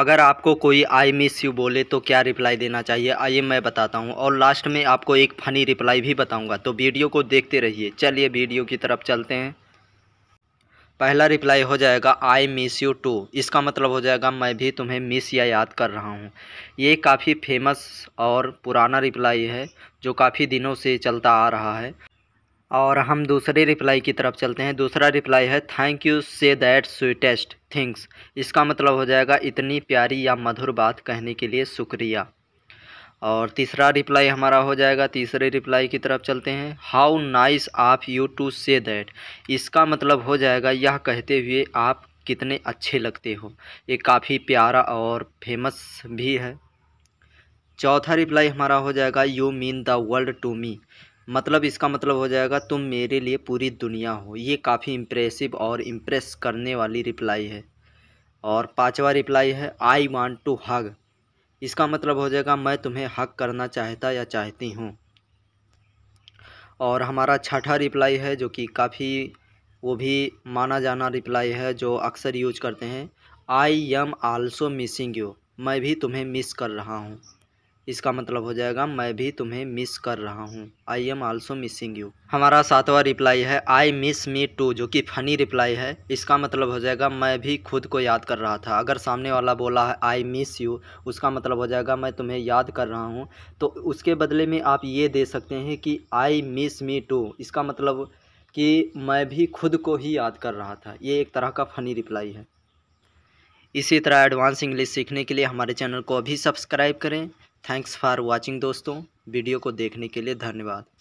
अगर आपको कोई आई मिस यू बोले तो क्या रिप्लाई देना चाहिए आइए मैं बताता हूँ और लास्ट में आपको एक फ़नी रिप्लाई भी बताऊँगा तो वीडियो को देखते रहिए चलिए वीडियो की तरफ चलते हैं पहला रिप्लाई हो जाएगा आई मिस यू टू इसका मतलब हो जाएगा मैं भी तुम्हें मिस या याद कर रहा हूँ ये काफ़ी फेमस और पुराना रिप्लाई है जो काफ़ी दिनों से चलता आ रहा है और हम दूसरे रिप्लाई की तरफ चलते हैं दूसरा रिप्लाई है thank you say that sweetest things इसका मतलब हो जाएगा इतनी प्यारी या मधुर बात कहने के लिए शुक्रिया और तीसरा रिप्लाई हमारा हो जाएगा तीसरे रिप्लाई की तरफ चलते हैं how nice of you to say that इसका मतलब हो जाएगा यह कहते हुए आप कितने अच्छे लगते हो ये काफ़ी प्यारा और फेमस भी है चौथा रिप्लाई हमारा हो जाएगा you mean the world to me मतलब इसका मतलब हो जाएगा तुम मेरे लिए पूरी दुनिया हो ये काफ़ी इम्प्रेसिव और इम्प्रेस करने वाली रिप्लाई है और पांचवा रिप्लाई है आई वॉन्ट टू हग इसका मतलब हो जाएगा मैं तुम्हें हक करना चाहता या चाहती हूँ और हमारा छठा रिप्लाई है जो कि काफ़ी वो भी माना जाना रिप्लाई है जो अक्सर यूज करते हैं I am also missing you मैं भी तुम्हें मिस कर रहा हूँ इसका मतलब हो जाएगा मैं भी तुम्हें मिस कर रहा हूँ I am also missing you हमारा सातवां रिप्लाई है आई मिस मी टू जो कि फनी रिप्लाई है इसका मतलब हो जाएगा मैं भी खुद को याद कर रहा था अगर सामने वाला बोला है आई मिस यू उसका मतलब हो जाएगा मैं तुम्हें याद कर रहा हूँ तो उसके बदले में आप ये दे सकते हैं कि आई मिस मी टू इसका मतलब कि मैं भी खुद को ही याद कर रहा था ये एक तरह का फ़नी रिप्लाई है इसी तरह एडवांस इंग्लिश सीखने के लिए हमारे चैनल को अभी सब्सक्राइब करें थैंक्स फॉर वाचिंग दोस्तों वीडियो को देखने के लिए धन्यवाद